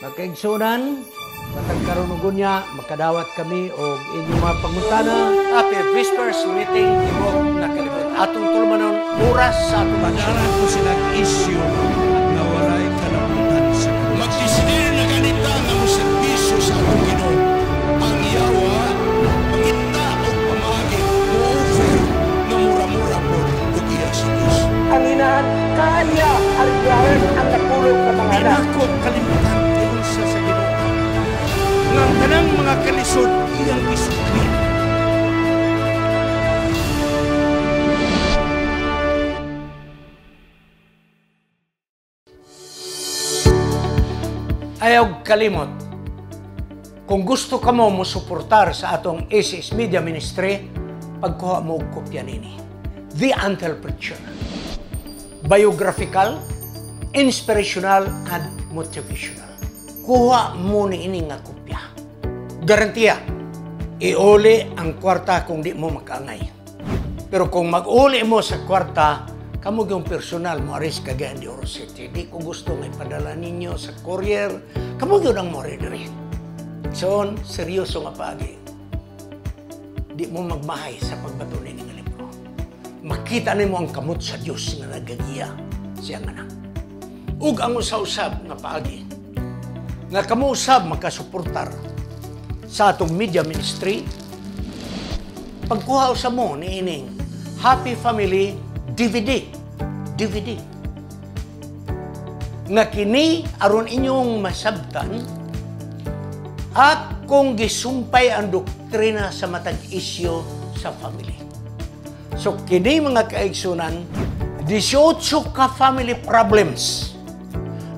magkaigsunan, matang karunugon niya, makadawat kami o inyong mga pangutana. Happy Whispers Meeting, Tibog na Kalibot. Atong tulmanon, oras sa atong pagkaran ko silang isyo na walay kalamutan sa kanila. Magdisidir na ganita na mo servisyo sa atong ginoo. Ang iyawa, mangita o pamagi, mo-offer na mura-mura po o iya Diyos. Ang inahan, kanya ang iyahan ang natulog ng mga Pinakot kalimutan. mga kalisod iyang isupin. Ayaw kalimot, kung gusto ka mo suportar sa atong ACS Media Ministry, pagkuha mo og kopya nini. The Entrepreneur. Biographical, inspirational, and motivational. Kuha mo ni ini nga kopya garantiya, iuli ang kwarta kung di mo makangay. Pero kung mag-uli mo sa kwarta, kamo yung personal mo aris kagayan di Oro City. Di ko gusto nga ipadala ninyo sa courier. Kamo yun ang mori diri. Son, seryoso nga pagi. Di mo magmahay sa pagpatuloy ng libro. Makita nimo ang kamot sa Dios na nagagiya siya nga na. Ug ang usa-usab nga paagi. Nga kamo usab makasuportar sa atong media ministry. Pagkuha sa mo ni ining Happy Family DVD. DVD. Nga kini aron inyong masabtan at kung gisumpay ang doktrina sa matag isyo sa family. So kini mga kaigsunan 18 ka family problems.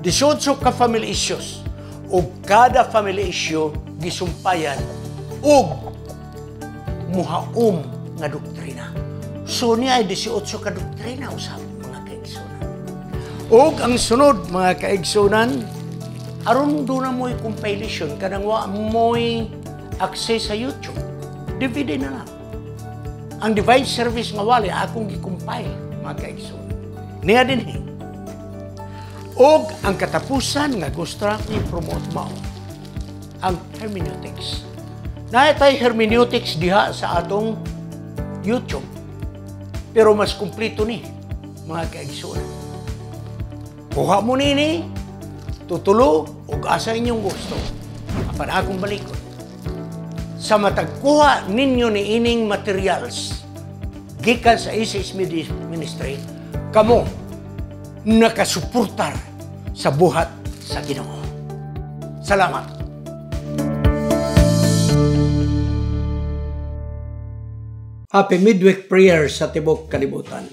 18 ka family issues o kada family issue gisumpayan ug muhaom nga doktrina. So niya ay 18 ka doktrina usab mga kaigsunan. Ug ang sunod mga kaigsunan aron do na mo'y compilation kanang wa mo'y access sa YouTube. DVD na lang. Ang device service nga wali akong gi-compile mga kaigsunan. Niya din eh o ang katapusan nga gusto i-promote mo ang hermeneutics. Naitay hermeneutics diha sa atong YouTube. Pero mas kumplito ni mga kaigsoon. Kuha mo nini, tutulo, ug asa inyong gusto. Para akong balikon. Sa matagkuha ninyo ni ining materials, gikan sa ISIS Ministry, kamo, nakasuportar sa buhat sa Ginoo. Salamat. Happy Midweek Prayer sa Tibok Kalibutan.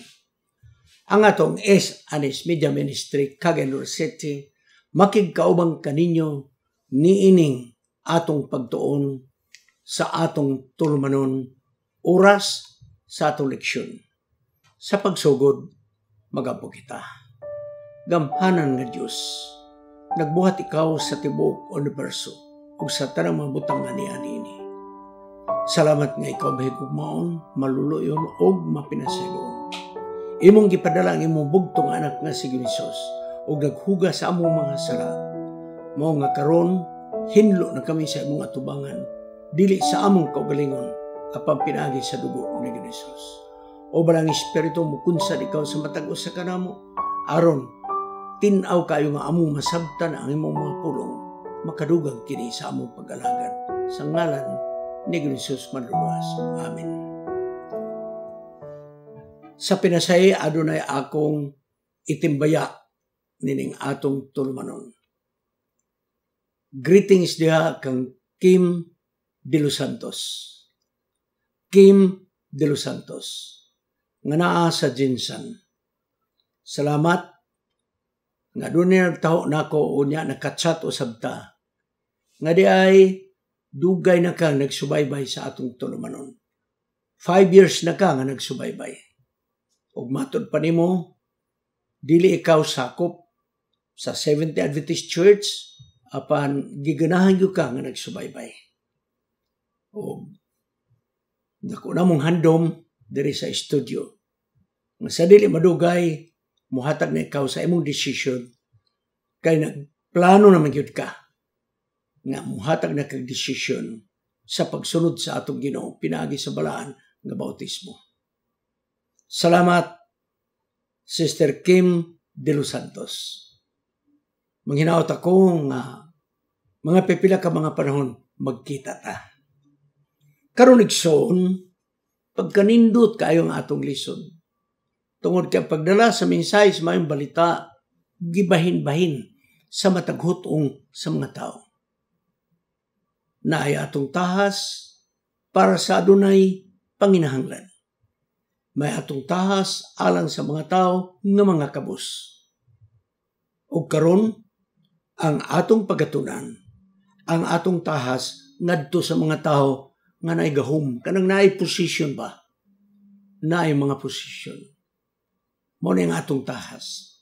Ang atong S. Anis Media Ministry, Kaganur City, makigkaubang kaninyo niining atong pagtuon sa atong tulumanon oras sa atong leksyon. Sa pagsugod, magabo kita. Gamhanan nga Dios, nagbuhat ikaw sa tibuok universo ug sa tanang mga butang nga ini. Salamat nga ikaw bihig maon, maluluyon og mapinasayon. Imong gipadala ang imong bugtong anak nga si Hesus ug naghuga sa among mga sala. Mao nga karon hinlo na kami sa imong atubangan dili sa among kaugalingon apan pinagi sa dugo ni Hesus. O balang espiritu mo kunsa ikaw sa matag usa kanamo aron tinaw kayo nga amo masabtan ang imong mga pulong, makadugang kini sa among pag-alagan. Sa ngalan ni Jesus Manluwas. Amen. Sa pinasay, adunay akong itimbaya nining atong tulumanon. Greetings diha kang Kim De Los Santos. Kim De Los Santos. Nga naa sa Jinsan. Salamat nga doon tao na ako unya nakatsat usab ta. Nga di ay dugay na kang nagsubaybay sa atong tulumanon. Five years na ka nga nagsubaybay. Og matod pa mo, dili ikaw sakop sa Seventh Adventist Church apan giganahan gyud ka nga nagsubaybay. Og dako na mong handom diri sa studio. Nga sa dili madugay muhatag na ikaw sa imong desisyon kay nagplano na magyud ka nga muhatag na kag desisyon sa pagsunod sa atong Ginoo pinaagi sa balaan nga bautismo. Salamat Sister Kim de los Santos. Manghinaot ako nga mga pipila ka mga panahon magkita ta. Karon igsoon pagkanindot kayo ang atong lison tungod kay pagdala sa mensahe sa mayong balita, gibahin-bahin sa mataghutong sa mga tao. Na ay atong tahas para sa adunay panginahanglan. May atong tahas alang sa mga tao nga mga kabus. O karon ang atong pagatunan, ang atong tahas ngadto sa mga tao nga gahom kanang naay position ba? Naay mga position mo na atong tahas.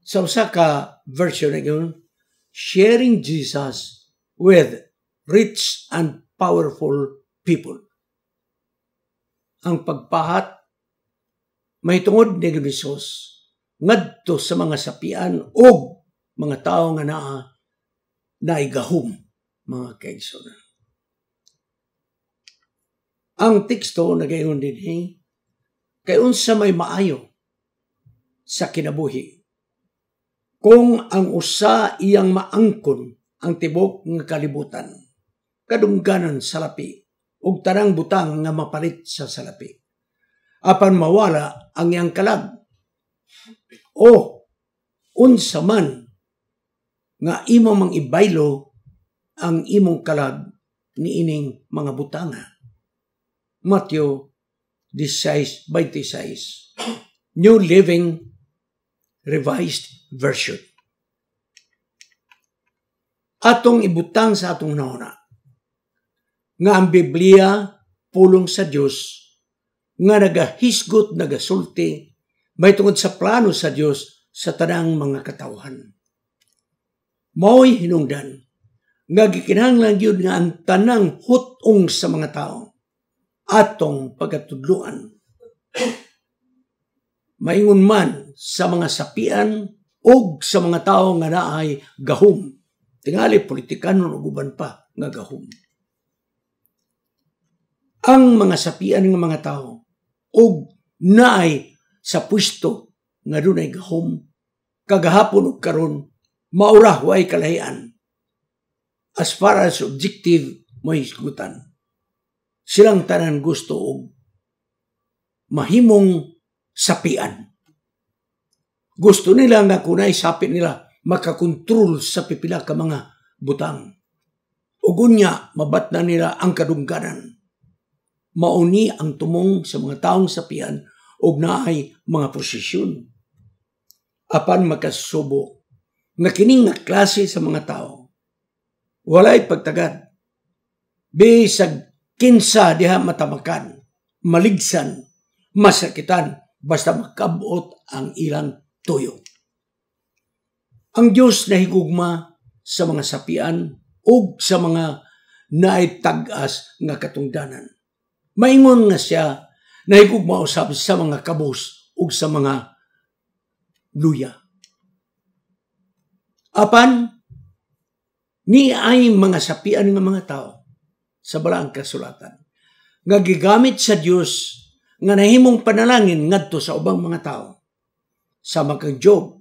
Sa usa ka version ngayon, sharing Jesus with rich and powerful people. Ang pagpahat mahitungod ni Jesus ngadto sa mga sapian o mga tao nga naa naigahom mga kaigsoon. Ang teksto nagayon dinhi kay unsa may maayo sa kinabuhi. Kung ang usa iyang maangkon ang tibok ng kalibutan, kadungganan salapi, lapi, ug tanang butang nga mapalit sa salapi. Apan mawala ang iyang kalag. O, unsa man nga imong mang ibaylo ang imong kalag ni ining mga butanga. Matthew 16:26 New Living Revised Version. Atong ibutang sa atong nauna nga ang Biblia pulong sa Dios nga nagahisgot nagasulti may tungod sa plano sa Dios sa tanang mga katawhan. Mao'y hinungdan nga gikinahanglan gyud nga ang tanang hutong sa mga tao atong pagatudluan. Maingon man sa mga sapian o sa mga tao nga naay gahom. Tingali, politikanon o guban pa nga gahom. Ang mga sapian nga mga tao o naay sa pwisto nga dunay gahom kagahapon ug karon maurah way kalahian as far as objective mahisgutan silang tanan gusto og mahimong sapian gusto nila na kunay sapit nila makakontrol sa pipila ka mga butang. Ugunya, mabat na nila ang kadungganan. Mauni ang tumong sa mga taong sapian o naay mga posisyon. Apan makasubo na kining nga klase sa mga tao. Walay pagtagad. Bisag kinsa diha matamakan, maligsan, masakitan, basta makabot ang ilang tuyo. Ang Diyos na higugma sa mga sapian o sa mga naitag-as nga katungdanan. Maingon nga siya na higugma usab sa mga kabos o sa mga luya. Apan, ni ay mga sapian ng mga tao sa balaang kasulatan nga gigamit sa Dios nga nahimong panalangin ngadto sa ubang mga tao sama kang Job,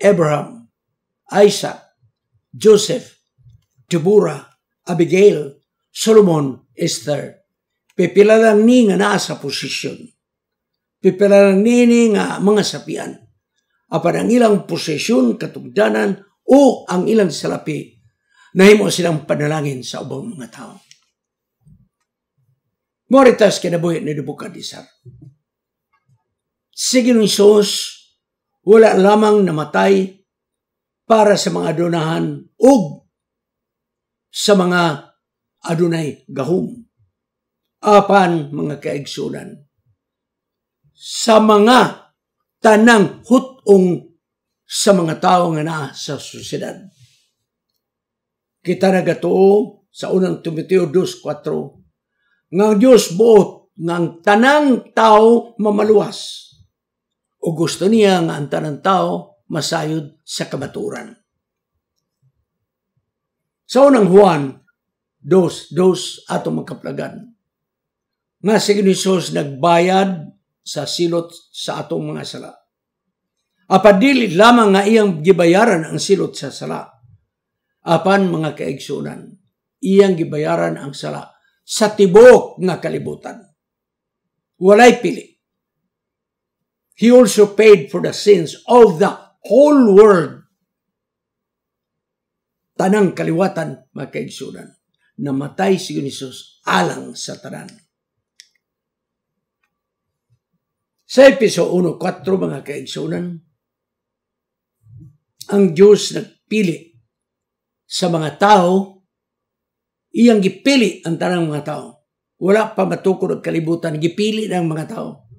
Abraham, Isaac, Joseph, Deborah, Abigail, Solomon, Esther. Pipila lang ni nga naa posisyon. Pipila lang ni, nga mga sapian. Apan ang ilang posisyon, katugdanan, o ang ilang salapi, himo silang panalangin sa ubang mga tao. Moritas kinabuhi ni Nebukadnesar. Siginong Isos, wala lamang namatay para sa mga adunahan ug sa mga adunay gahom. Apan mga kaigsunan. Sa mga tanang hutong sa mga tao nga naa sa susidad. Kita nagatuo sa unang Timoteo 2.4 nga Diyos buot ng tanang tao mamaluwas o gusto niya nga ang tanang tao masayod sa kabaturan. Sa unang Juan, dos, dos atong magkaplagan. Nga si Inusos nagbayad sa silot sa atong mga sala. Apadili lamang nga iyang gibayaran ang silot sa sala. Apan mga kaigsunan, iyang gibayaran ang sala sa tibok nga kalibutan. Walay pili. He also paid for the sins of the whole world. Tanang kaliwatan, mga kaigsunan. Namatay si Unisos alang sa tanan. Sa episo 1.4, mga kaigsunan, ang Diyos nagpili sa mga tao, iyang gipili ang tanang mga tao. Wala pa matukod ang kalibutan, gipili ng mga tao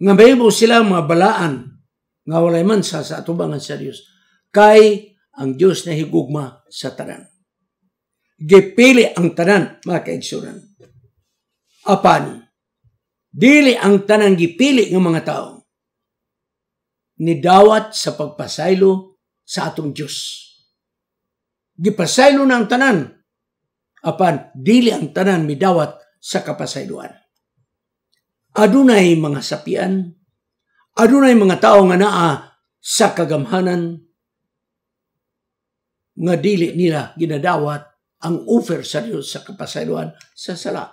nga mo sila balaan nga walay man sa sa atubang nga serious kay ang Dios na higugma sa tanan. Gipili ang tanan mga kaigsuran. Apan dili ang tanan gipili ng mga tao nidawat sa pagpasaylo sa atong Dios. Gipasaylo na ang tanan apan dili ang tanan midawat sa kapasayloan adunay mga sapian, adunay mga tao nga naa sa kagamhanan nga dili nila ginadawat ang offer sa Dios sa kapasayloan sa sala.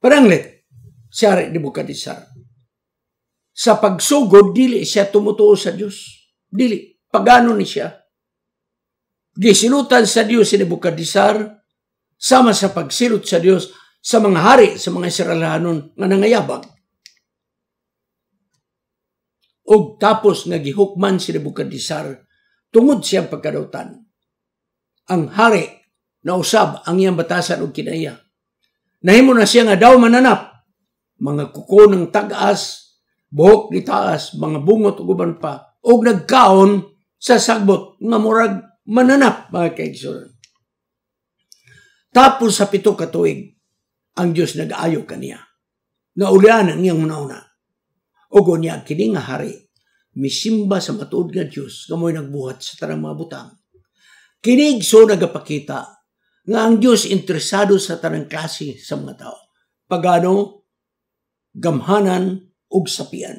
Paranglit, siyari ni Bukadisar. Sa pagsugod, dili siya tumutuo sa Dios. Dili. Pagano ni siya. Gisilutan sa Dios si Bukadisar sama sa pagsilot sa Dios sa mga hari, sa mga Israelanon nga nangayabag. Ug tapos nga nagihukman si Nebukadnesar tungod siya pagkadautan. Ang hari na usab ang iyang batasan og kinaiya. Nahimo na siya nga daw mananap mga kuko ng tagas, buhok ni taas, mga bungot ug uban pa ug nagkaon sa sagbot nga murag mananap mga kaigsoonan. Tapos sa pito ka tuig, ang Diyos nag-ayo kaniya. Nga ulian ang iyang muna-una. Ugo niya kini nga hari, misimba sa matuod nga Diyos, kamoy nagbuhat sa tanang mga butang. Kinig so nagapakita nga ang Diyos interesado sa tanang klase sa mga tao. Pagano, gamhanan ug sapian.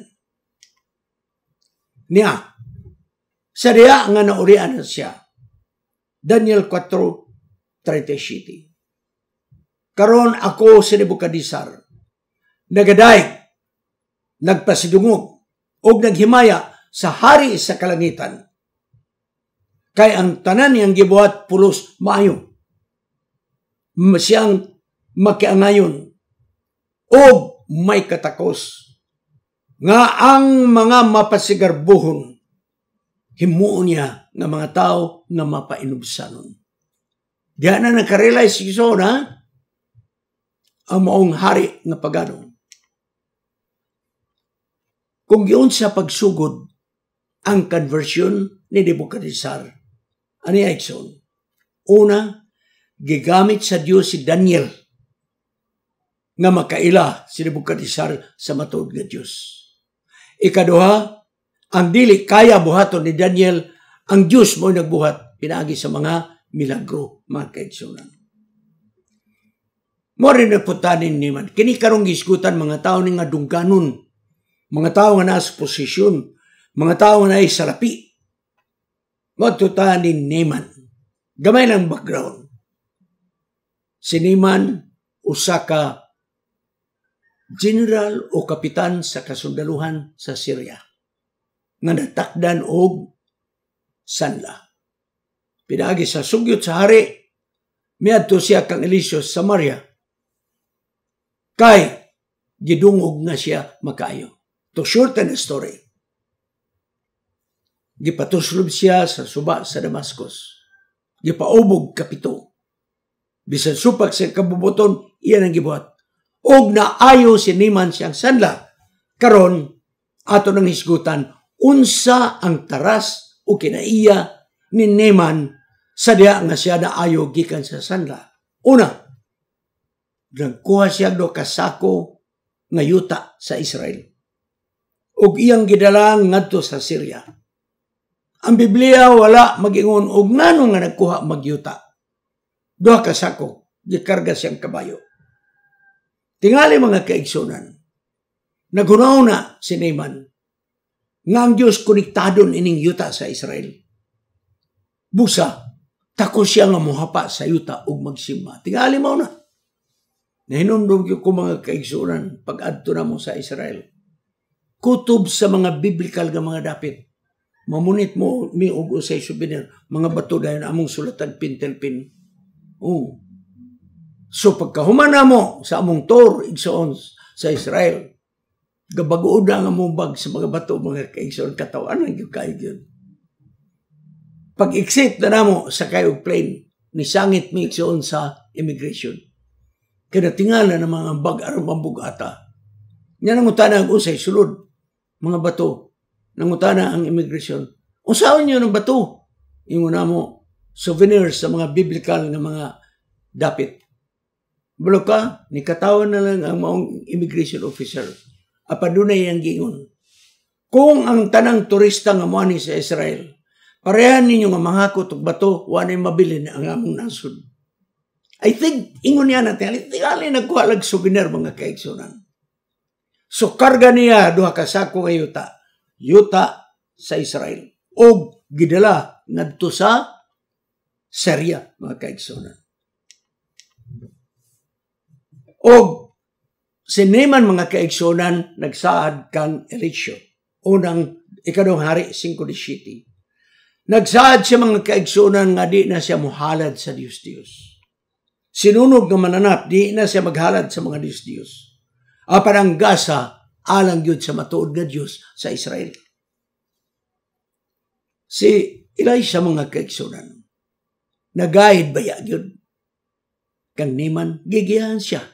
Niya, sa nga naurian siya. Daniel 4, 37. Karon ako si Nebukadnezar. Nagadayg, nagpasidungog, o naghimaya sa hari sa kalangitan. Kay ang tanan niyang gibuhat pulos maayo. Siyang makiangayon o may katakos nga ang mga mapasigarbuhon himuon niya nga mga tao na mapainubsanon. Diyan na nakarealize si Jason, ang maong hari nga pagano. Kung giun sa pagsugod ang conversion ni Nebuchadnezzar, ani Aikson, una, gigamit sa Dios si Daniel nga makaila si Nebuchadnezzar sa matuod nga Dios. Ikaduha, ang dili kaya buhaton ni Daniel, ang Dios mo nagbuhat pinaagi sa mga milagro mga kaigsunan. Mori na putanin niman. Kini karong gisgutan mga tao ni nga dungganon. Mga tao nga nasa posisyon. Mga tao nga ay salapi. Matutanin niman. Gamay lang background. Siniman, usa ka general o kapitan sa kasundaluhan sa Syria nga natakdan og sanla. Pinaagi sa sugyot sa hari, miadto siya kang Elisyo sa Maria. Kay, gidungog na siya makayo. To shorten the story, gipatuslob siya sa suba sa Damascus. Gipaubog kapito. Bisan supak sa kabubuton, iyan ang gibuhat. Og naayo si Niman siyang sanla. Karon, ato ng hisgutan, unsa ang taras o kinaiya ni Neman sa diya nga siya naayo gikan sa sanla. Una, Nagkuha siya do kasako nga yuta sa Israel. Ug iyang gidalang ngadto sa Syria. Ang Biblia wala magingon og ngano nga nagkuha magyuta. Duha kasako gikarga siyang kabayo. Tingali mga kaigsunan. Nagunaw na si Naaman nga ang Diyos konektado ining yuta sa Israel. Busa, takos siya nga muhapa sa yuta ug magsimba. Tingali mo na. Nahinumdum ko mga kaigsunan pag-adto na mo sa Israel. Kutob sa mga biblical nga mga dapit. Mamunit mo mi og usay souvenir mga bato dayon among sulatag pintelpin. Oh. So pagkahuman na mo sa among tour igsoon sa Israel, gabagood na nga bag sa mga bato mga kaigsunan katawan ang gyud kay gyud. Pag-exit na namo sa kayo plane, nisangit mi igsoon sa immigration kada tingala ng mga bagarang pambugata. Nga nangutana ang usay, sulod, mga bato. Nangutana ang immigration. Usaon niyo ng bato. Yung una mo, souvenirs sa mga biblical na mga dapit. Bulok ka, nikatawan na lang ang maong immigration officer. Apadunay ang gingon. Kung ang tanang turista nga muani sa Israel, parehan ninyo nga mga og bato, wala mabilin ang among nasod. I think, ingon niya natin, tingali nagkuha lag souvenir mga kaigsunan. So karga niya duha ka sako nga yuta. Yuta sa Israel. O gidala ngadto sa Syria mga kaigsunan. O siniman mga kaigsunan nagsaad kang Elisyo. Unang ikadong hari 5 ni City. Nagsaad siya mga kaigsunan nga di na siya muhalad sa Dios diyos Sinunog ng mananap, di na siya maghalad sa mga Diyos-Diyos. Apan ang gasa, alang yun sa matuod nga Diyos sa Israel. Si Elisha mga kaiksunan, nagahid ba yan yun? Kang niman, gigiyahan siya.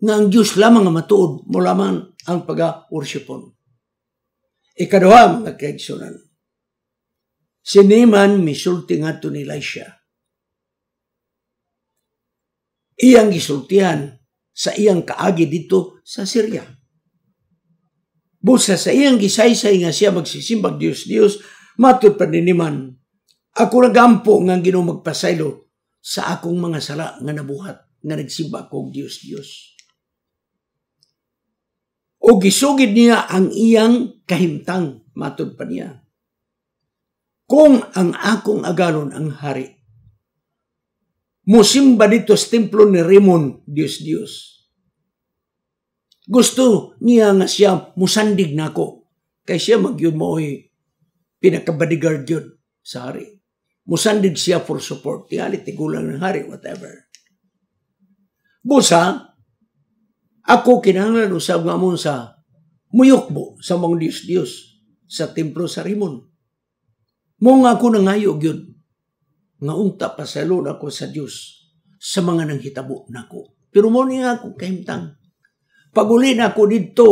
Nga ang Diyos lamang ang matuod mo lamang ang pag-worshipon. Ikaduha mga kaiksunan, si Niman misulti nga to ni Elisha iyang gisultihan sa iyang kaagi dito sa Syria. Busa sa iyang gisaysay nga siya magsisimbag Dios Dios matud paniniman ako nagampo nga Ginoo magpasaylo sa akong mga sala nga nabuhat nga nagsimba ko Dios Dios. O gisugid niya ang iyang kahimtang matud pa niya. Kung ang akong agalon ang hari musimba dito sa templo ni Rimon, Dios Dios. Gusto niya nga siya musandig na ako. Kaya siya magyud mo ay pinakabodyguard yun sa hari. Musandig siya for support. Tingali, tigulang ng hari, whatever. Busa, ako kinahanglan usab nga mo sa muyokbo sa mong Dios Dios sa templo sa Rimon. Mo nga ako nangayo gyud nga unta pa pasalon ako sa Dios sa mga nanghitabo nako. Pero mo ni ako kahimtang. Paguli na ako didto,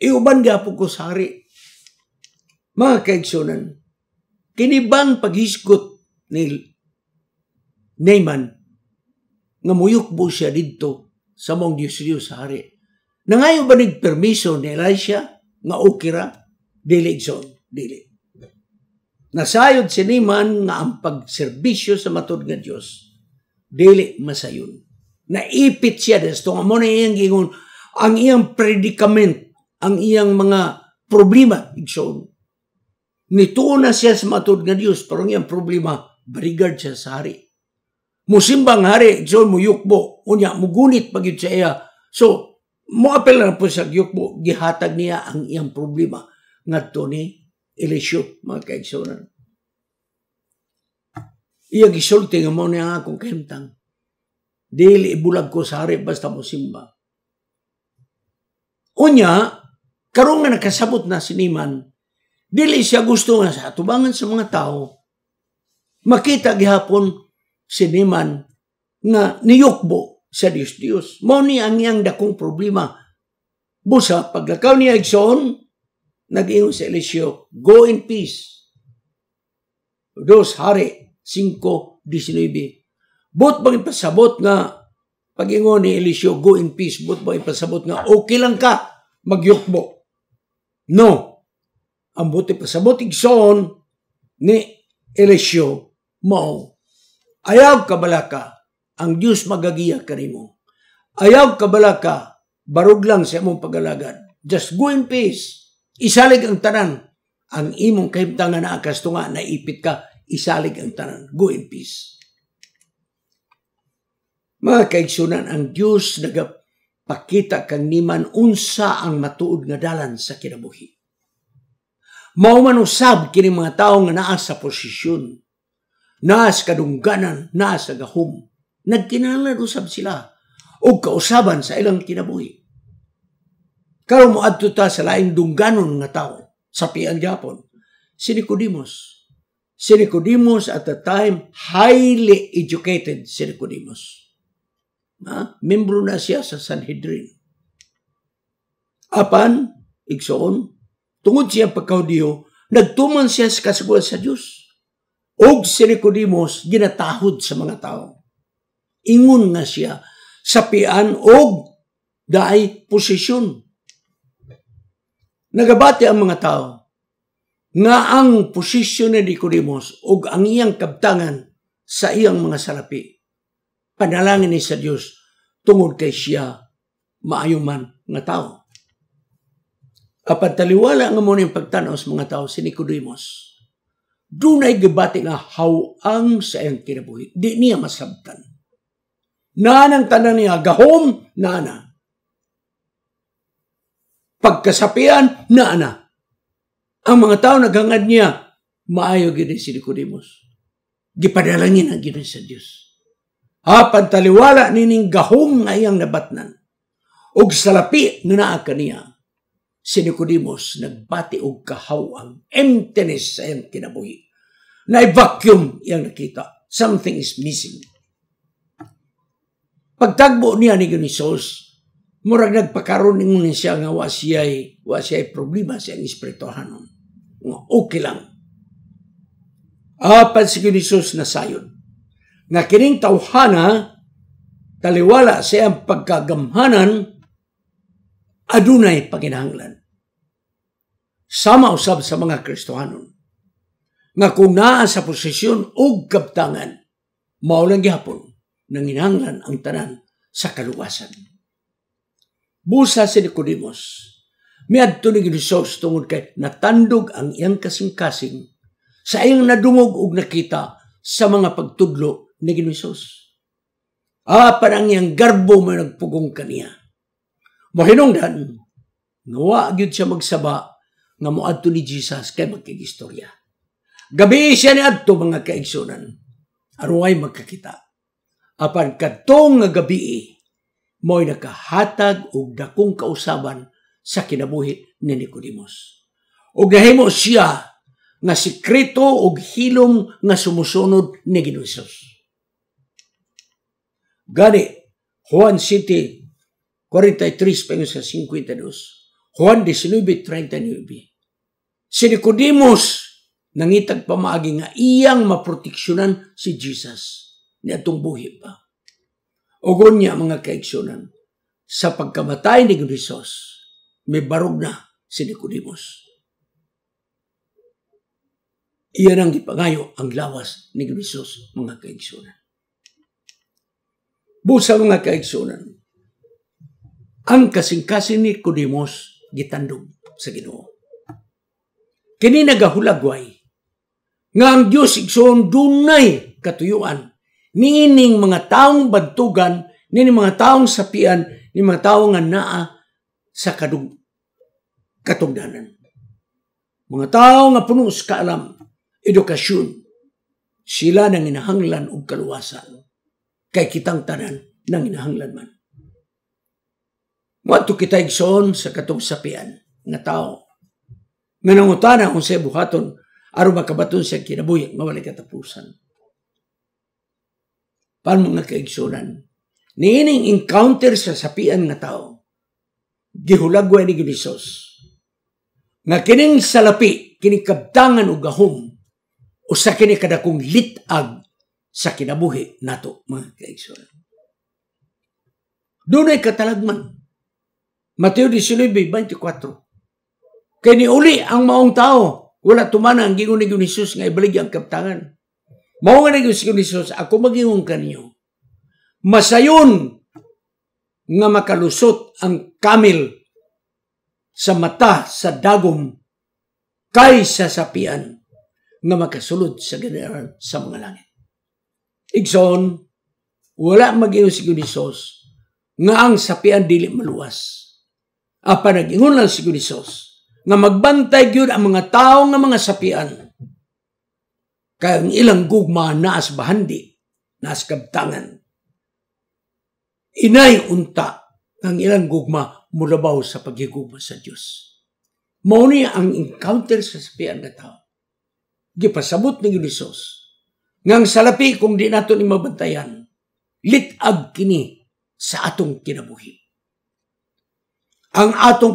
iuban gyapon ko sa hari. Mga kaigsunan, kinibang paghisgot ni Naaman nga muyukbo siya didto sa mong Dios Dios sa hari. Nangayo ba nagpermiso ni Elisha nga ukira dili John dili. Nasayod siniman nga ang pagserbisyo sa matod nga Dios dili masayon. Naipit siya des tong amo na iyang gingon ang iyang predicament, ang iyang mga problema igsoon. Nituo na siya sa matod nga Dios pero ang iyang problema barigard siya sa hari. Musimbang hari igsoon mo yukbo unya mugunit pagyud sa iya. So mo apel na po sa yukbo gihatag niya ang iyang problema ngadto ni LSU, mga kaigsunan. Iya gisulti nga mo niya akong kentang. Dili ibulag ko sa hari basta mo simba. Unya, karong nga nakasabot na siniman, dili siya gusto nga sa atubangan sa mga tao. Makita gihapon siniman nga niyukbo sa Dios Dios. Mao ni ang iyang dakong problema. Busa paglakaw niya igsoon, nag-ingon sa Eliseo, Go in peace. Dos, hari, 5.19. Bot bang ipasabot nga, pag-ingon ni Eliseo, go in peace, bot bang ipasabot nga, okay lang ka, magyukbo. No. Ang buti pasabot igsoon ni Eliseo, mao, ayaw kabalaka, ang Diyos magagiya ka mo. Ayaw kabalaka, barug lang sa imong pagalagad. Just go in peace Isalig ang tanan. Ang imong kahimtangan na akas tunga, naipit ka, isalig ang tanan. Go in peace. Mga kaigsunan, ang Diyos nagapakita kang niman unsa ang matuod nga dalan sa kinabuhi. Mao man usab kini mga tawo nga naa sa posisyon, naa sa kadungganan, naa sa gahom. Nagkinalan usab sila og kausaban sa ilang kinabuhi. Karo mo adto ta sa laing dungganon nga tao sa pian Japon. Si Nicodemus. Si Nicodemus at the time highly educated si Nicodemus. Ha? Membro na siya sa Sanhedrin. Apan, igsoon, tungod siya pagkaudiyo, nagtuman siya sa kasiguan sa Diyos. Og si Nicodemus, ginatahod sa mga tao. Ingon nga siya, sa pian og daay posisyon Nagabati ang mga tao nga ang posisyon ni Nicodemus o ang iyang kabtangan sa iyang mga salapi. Panalangin ni sa Diyos tungod kay siya maayuman nga tao. Kapag taliwala nga muna yung pagtanaw sa mga tao si Nicodemus, dunay gabati nga hawang sa iyang kinabuhi. Di niya masabtan. Nanang tanan niya, gahom, nana pagkasapian na ana. Ang mga tao naghangad niya, maayo gini si Nicodemus. Gipadalangin ang gini sa Diyos. Apan taliwala nining gahong nga nabatnan. Og salapi nga naa kaniya. Si Nicodemus nagbati og kahaw ang emptiness sa iyang kinabuhi. Na-vacuum iyang nakita. Something is missing. Pagtagbo niya ni Jesus, Murag nagpakaroon ng ni siya nga wasiyay, wasiyay wa siya'y problema siyang espirituhanon. Nga okay lang. Apan si Ginisusos na sayon. Nga kining tawhana, taliwala sa ang pagkagamhanan, adunay paginahanglan. Sama usab sa mga Kristohanon. Nga kung naa sa posisyon o kaptangan, maulang gihapon, nanginahanglan ang tanan sa kaluwasan. Busa si Nicodemus. Miadto ni Ginisos tungod kay natandog ang iyang kasing-kasing sa iyang nadungog ug nakita sa mga pagtudlo ni Ginisos. Ah, parang iyang garbo may nagpugong kaniya. Mohinungdan, nawa gyud siya magsaba nga moadto ni Jesus kay magkigistorya. Gabi siya ni adto mga kaigsunan. Aruay magkakita. Apan kadtong nga gabi mo'y nakahatag og dakong kausaban sa kinabuhi ni Nicodemus. Og nahimo siya nga sikreto og hilom nga sumusunod ni Ginoisos. Gani, Juan City, 43 sa 52, Juan 19.39. Si Nicodemus, nangitag pamaagi nga iyang maproteksyonan si Jesus ni atong buhi pa. Ugon niya mga kaiksunan, sa pagkamatay ni Hesus, may barog na si Nicodemus. Iyan ang ipangayo ang lawas ni Hesus mga kaiksunan. Busa mga kaiksunan, ang kasing-kasing ni Nicodemus gitandog sa Ginoo. Kini nagahulagway nga ang Dios igsoon dunay katuyuan niining mga taong badtugan, ni mga taong sapian, ni mga taong nga naa sa kadug katugdanan. Mga tao nga puno sa kaalam, edukasyon, sila nang inahanglan og kaluwasan. Kay kitang tanan nang inahanglan man. Muadto kita igsoon sa katong sapian nga tao. Manangutana kung sa buhaton aron makabaton sa kinabuhi, mawala katapusan paano nagkaigsunan. Niining encounter sa sapian nga tao, gihulagway ni Ginisos. Nga kining salapi, kinikabtangan o gahom, o sa kinikadakong litag sa kinabuhi nato, mga kaigsunan. Doon ay katalagman. Mateo 19.24 Kaya uli ang maong tao, wala tumana ang gingon ni Jesus nga ibalik ang kaptangan. Mao nga nag-usik ni Jesus, ako magingon kanyo. Masayon nga makalusot ang kamil sa mata sa dagom kaysa sa pian nga makasulod sa ganaran sa mga langit. Igsoon, wala magingon si Jesus nga ang sapian dili maluwas. Apa nagingon lang si Jesus nga magbantay gyud ang mga tawo nga mga sapian kag ilang gugma naas bahandi, naas kabtangan. Inay unta ng ilang gugma mulabaw sa pagigugma sa Diyos. Mauni ang encounter sa sapian nga tao. Gipasabot ni Jesus. Ngang salapi kung di nato ni mabantayan, litag kini sa atong kinabuhi. Ang atong